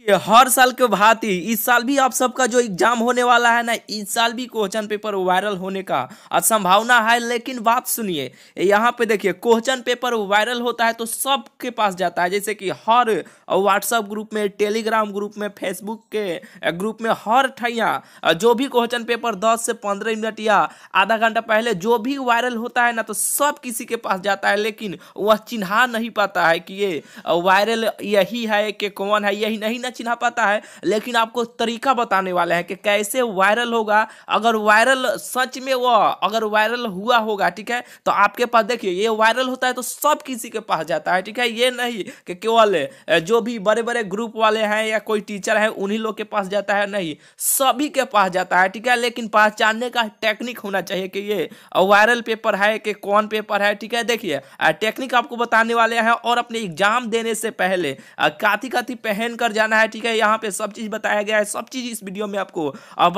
कि हर साल के भांति इस साल भी आप सबका जो एग्जाम होने वाला है ना इस साल भी क्वेश्चन पेपर वायरल होने का संभावना है लेकिन बात सुनिए यहाँ पे देखिए क्वेश्चन पेपर वायरल होता है तो सबके पास जाता है जैसे कि हर व्हाट्सएप ग्रुप में टेलीग्राम ग्रुप में फेसबुक के ग्रुप में हर ठैया जो भी क्वेश्चन पेपर दस से पंद्रह मिनट या आधा घंटा पहले जो भी वायरल होता है ना तो सब किसी के पास जाता है लेकिन वह चिन्हा नहीं पाता है कि ये वायरल यही है कि कौन है यही नहीं चिन्ह चिन्ह पता है लेकिन आपको तरीका बताने वाले हैं कि कैसे वायरल होगा अगर वायरल सच में वो अगर वायरल हुआ होगा ठीक है तो आपके पास देखिए ये वायरल होता है तो सब किसी के पास जाता है ठीक है ये नहीं कि केवल जो भी बड़े बड़े ग्रुप वाले हैं या कोई टीचर है उन्हीं लोग के पास जाता है नहीं सभी के पास जाता है ठीक है लेकिन पहचानने का टेक्निक होना चाहिए कि ये वायरल पेपर है कि कौन पेपर है ठीक है देखिए टेक्निक आपको बताने वाले हैं और अपने एग्जाम देने से पहले काथी काथी पहन कर जाना करना है ठीक है यहाँ पे सब चीज़ बताया गया है सब चीज़ इस वीडियो में आपको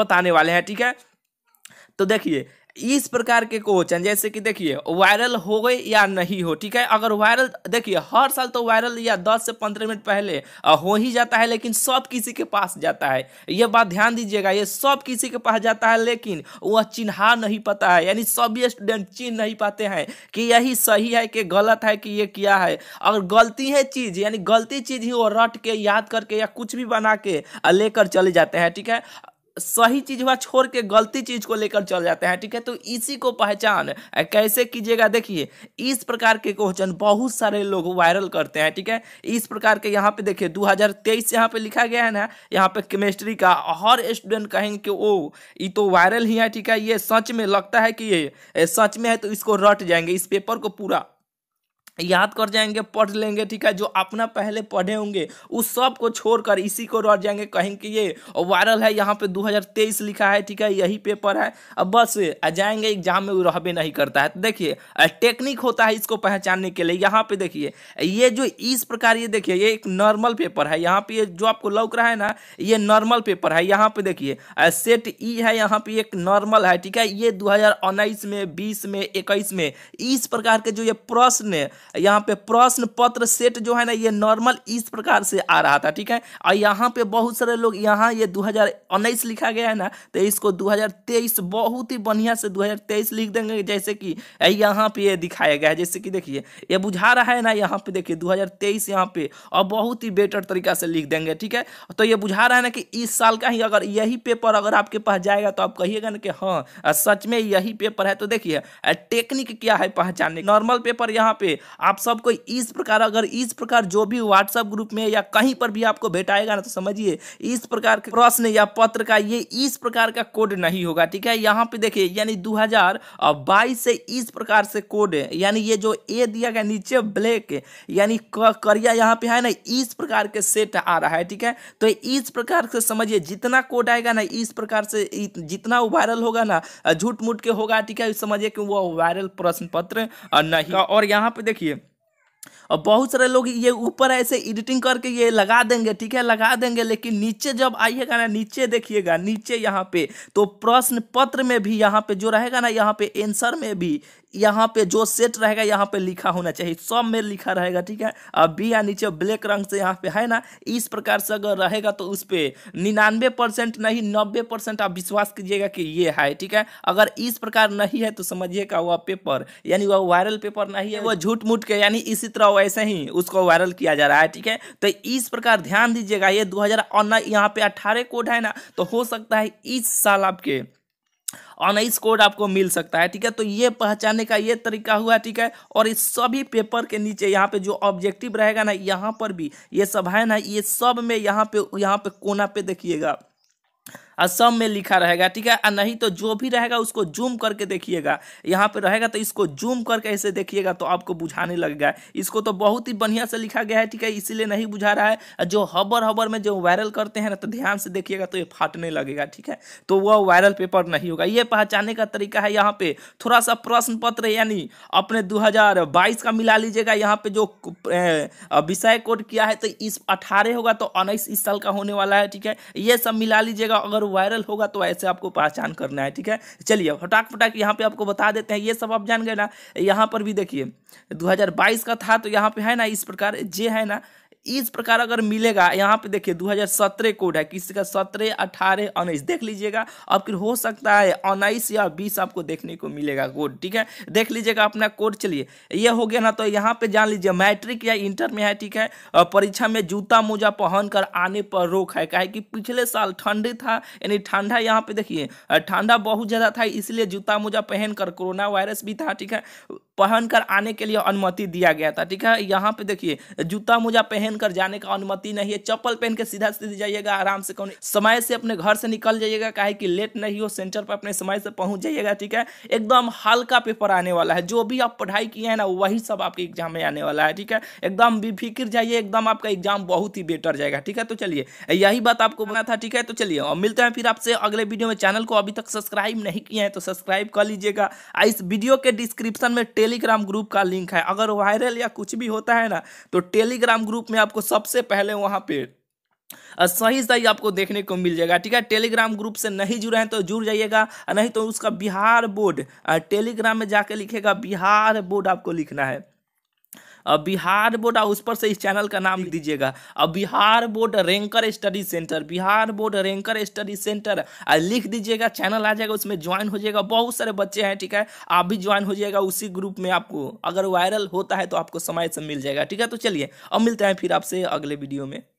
बताने वाले हैं ठीक है तो देखिए इस प्रकार के क्वेश्चन जैसे कि देखिए वायरल हो गए या नहीं हो ठीक है अगर वायरल देखिए हर साल तो वायरल या दस से पंद्रह मिनट पहले हो ही जाता है लेकिन सब किसी के पास जाता है ये बात ध्यान दीजिएगा ये सब किसी के पास जाता है लेकिन वह चिन्हा नहीं पता है यानी सभी स्टूडेंट चिन्ह नहीं पाते हैं कि यही सही है कि गलत है कि ये क्या है अगर गलती है चीज़ यानी गलती चीज़ ही वो रट के याद करके या कुछ भी बना के लेकर चले जाते हैं ठीक है सही चीज हुआ छोड़ के गलती चीज को लेकर चल जाते हैं ठीक है तो इसी को पहचान कैसे कीजिएगा देखिए इस प्रकार के क्वेश्चन बहुत सारे लोग वायरल करते हैं ठीक है इस प्रकार के यहाँ पे देखिए 2023 यहाँ पे लिखा गया है ना यहाँ पे केमिस्ट्री का हर स्टूडेंट कहेंगे कि ओ ये तो वायरल ही है ठीक है ये सच में लगता है कि ये सच में है तो इसको रट जाएंगे इस पेपर को पूरा याद कर जाएंगे पढ़ लेंगे ठीक है जो अपना पहले पढ़े होंगे उस सब को छोड़कर इसी को रट जाएंगे कहेंगे कि ये वायरल है यहाँ पे 2023 लिखा है ठीक है यही पेपर है अब बस आ जाएंगे एग्जाम में वो रहबे नहीं करता है तो देखिए टेक्निक होता है इसको पहचानने के लिए यहाँ पे देखिए ये जो इस प्रकार ये देखिए ये एक नॉर्मल पेपर है यहाँ पे ये जो आपको लौक रहा है ना ये नॉर्मल पेपर है यहाँ पे देखिए सेट ई है यहाँ पे एक नॉर्मल है ठीक है ये दो में बीस में इक्कीस में इस प्रकार के जो ये प्रश्न यहाँ पे प्रश्न पत्र सेट जो है ना ये नॉर्मल इस प्रकार से आ रहा था ठीक है और यहाँ पे बहुत सारे लोग यहाँ ये दो लिखा गया है ना तो इसको 2023 बहुत ही बढ़िया से 2023 लिख देंगे जैसे कि यहाँ पे ये दिखाया गया है जैसे कि देखिए ये बुझा रहा है ना यहाँ पे देखिए 2023 यहाँ पे और बहुत ही बेटर तरीका से लिख देंगे ठीक है तो ये बुझा रहा है ना कि इस साल का ही अगर यही पेपर अगर आपके पास जाएगा तो आप कहिएगा ना कि हाँ सच में यही पेपर है तो देखिए टेक्निक क्या है पहचानने नॉर्मल पेपर यहाँ पे आप सबको इस प्रकार अगर इस प्रकार जो भी व्हाट्सएप ग्रुप में या कहीं पर भी आपको भेटाएगा ना तो समझिए इस प्रकार के प्रश्न या पत्र का ये इस प्रकार का कोड नहीं होगा ठीक है यहाँ पे देखिए यानी बाईस से इस प्रकार से कोड है यानी ये जो ए दिया गया नीचे ब्लैक यानी करिया यहाँ पे है ना इस प्रकार के सेट आ रहा है ठीक है तो इस प्रकार से समझिए जितना कोड आएगा ना इस प्रकार से जितना वायरल होगा ना झूठ मूठ के होगा ठीक है समझिए कि वो वायरल प्रश्न पत्र नहीं और यहाँ पे देखिए देखिए और बहुत सारे लोग ये ऊपर ऐसे एडिटिंग करके ये लगा देंगे ठीक है लगा देंगे लेकिन नीचे जब आइएगा ना नीचे देखिएगा नीचे यहाँ पे तो प्रश्न पत्र में भी यहाँ पे जो रहेगा ना यहाँ पे आंसर में भी यहाँ पे जो सेट रहेगा यहाँ पे लिखा होना चाहिए सब में लिखा रहेगा ठीक है अब बी या नीचे ब्लैक रंग से यहाँ पे है ना इस प्रकार से अगर रहेगा तो उस पर निन्यानवे परसेंट नहीं नब्बे परसेंट आप विश्वास कीजिएगा कि ये है ठीक है अगर इस प्रकार नहीं है तो समझिएगा वह पेपर यानी वह वायरल पेपर नहीं है वह झूठ मूठ के यानी इसी तरह वैसे ही उसको वायरल किया जा रहा है ठीक है तो इस प्रकार ध्यान दीजिएगा ये दो हजार यहाँ पे अट्ठारह कोड है ना तो हो सकता है इस साल आपके अनाइस कोड आपको मिल सकता है ठीक है तो ये पहचानने का ये तरीका हुआ ठीक है और इस सभी पेपर के नीचे यहाँ पे जो ऑब्जेक्टिव रहेगा ना यहाँ पर भी ये सब है ना ये सब में यहाँ पे यहाँ पे कोना पे देखिएगा सब में लिखा रहेगा ठीक है नहीं तो जो भी रहेगा उसको जूम करके देखिएगा यहाँ पे रहेगा तो इसको जूम करके ऐसे देखिएगा तो आपको बुझाने लगेगा इसको तो बहुत ही बढ़िया से लिखा गया है ठीक है इसीलिए नहीं बुझा रहा है जो हबर हबर में जो वायरल करते हैं ना तो ध्यान से देखिएगा तो ये फाटने लगेगा ठीक है तो वह वायरल पेपर नहीं होगा ये पहचाने का तरीका है यहाँ पे थोड़ा सा प्रश्न पत्र यानी अपने बाईस का मिला लीजिएगा यहाँ पे जो विषय कोड किया है तो इस अठारह होगा तो उन्नीस इस साल का होने वाला है ठीक है ये सब मिला लीजिएगा अगर वायरल होगा तो ऐसे आपको पहचान करना है ठीक है चलिए फटाक फटाक यहाँ पे आपको बता देते हैं ये सब आप जान गए ना यहाँ पर भी देखिए 2022 का था तो यहाँ पे है ना इस प्रकार जे है ना इस प्रकार अगर मिलेगा यहाँ पे देखिए 2017 कोड है किसी का सत्रह अठारह उन्नीस देख लीजिएगा और फिर हो सकता है उन्नीस या बीस आपको देखने को मिलेगा कोड ठीक है देख लीजिएगा अपना कोड चलिए ये हो गया ना तो यहाँ पे जान लीजिए मैट्रिक या इंटर में है ठीक है परीक्षा में जूता मोजा पहन कर आने पर रोक है कहे कि पिछले साल ठंडी था यानी ठंडा यहाँ पे देखिए ठंडा बहुत ज़्यादा था इसलिए जूता मोजा पहन कोरोना वायरस भी था ठीक है पहनकर आने के लिए अनुमति दिया गया था ठीक है यहाँ पे देखिए जूता मोजा पहनकर जाने का अनुमति नहीं है चप्पल पहन के सीधा सीधे जाइएगा आराम से कौन समय से अपने घर से निकल जाइएगा काहे कि लेट नहीं हो सेंटर पर अपने समय से पहुंच जाइएगा ठीक है एकदम हल्का पेपर आने वाला है जो भी आप पढ़ाई किए हैं ना वही सब आपके एग्जाम में आने वाला है ठीक है एकदम बेफिक्र जाइए एकदम आपका एग्जाम बहुत ही बेटर जाएगा ठीक है तो चलिए यही बात आपको बना था ठीक है तो चलिए और मिलते हैं फिर आपसे अगले वीडियो में चैनल को अभी तक सब्सक्राइब नहीं किए हैं तो सब्सक्राइब कर लीजिएगा इस वीडियो के डिस्क्रिप्शन में टेलीग्राम ग्रुप का लिंक है अगर वायरल या कुछ भी होता है ना तो टेलीग्राम ग्रुप में आपको सबसे पहले वहाँ पे सही सही आपको देखने को मिल जाएगा ठीक है टेलीग्राम ग्रुप से नहीं जुड़े हैं तो जुड़ जाइएगा नहीं तो उसका बिहार बोर्ड टेलीग्राम में जाकर लिखेगा बिहार बोर्ड आपको लिखना है अब बिहार बोर्ड उस पर से इस चैनल का नाम दीजिएगा अब Bihar board ranker study centre Bihar board ranker study centre लिख दीजिएगा चैनल आ जाएगा उसमें ज्वाइन हो जाएगा बहुत सारे बच्चे हैं ठीक है आप भी ज्वाइन हो जाएगा उसी ग्रुप में आपको अगर वायरल होता है तो आपको समय से मिल जाएगा ठीक है तो चलिए अब मिलते हैं फिर आपसे अगले वीडियो में